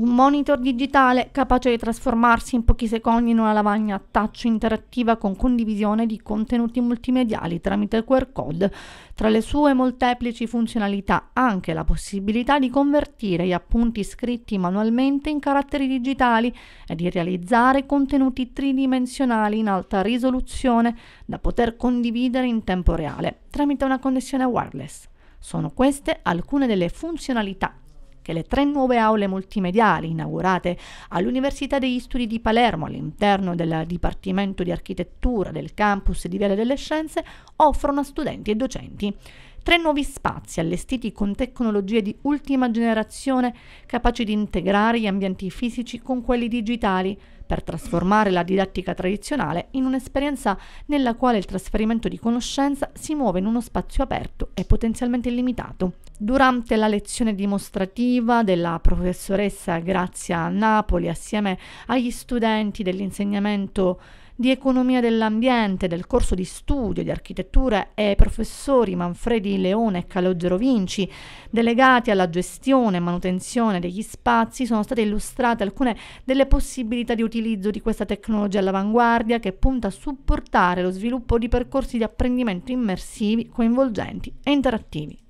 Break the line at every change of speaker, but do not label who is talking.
un monitor digitale capace di trasformarsi in pochi secondi in una lavagna touch interattiva con condivisione di contenuti multimediali tramite QR code. Tra le sue molteplici funzionalità anche la possibilità di convertire gli appunti scritti manualmente in caratteri digitali e di realizzare contenuti tridimensionali in alta risoluzione da poter condividere in tempo reale tramite una connessione wireless. Sono queste alcune delle funzionalità che le tre nuove aule multimediali inaugurate all'Università degli Studi di Palermo all'interno del Dipartimento di Architettura del campus di Viale delle Scienze offrono a studenti e docenti. Tre nuovi spazi allestiti con tecnologie di ultima generazione capaci di integrare gli ambienti fisici con quelli digitali, per trasformare la didattica tradizionale in un'esperienza nella quale il trasferimento di conoscenza si muove in uno spazio aperto e potenzialmente illimitato. Durante la lezione dimostrativa della professoressa Grazia a Napoli assieme agli studenti dell'insegnamento di economia dell'ambiente del corso di studio di architettura e professori Manfredi Leone e Calogero Vinci, delegati alla gestione e manutenzione degli spazi, sono state illustrate alcune delle possibilità di utilizzo di questa tecnologia all'avanguardia che punta a supportare lo sviluppo di percorsi di apprendimento immersivi, coinvolgenti e interattivi.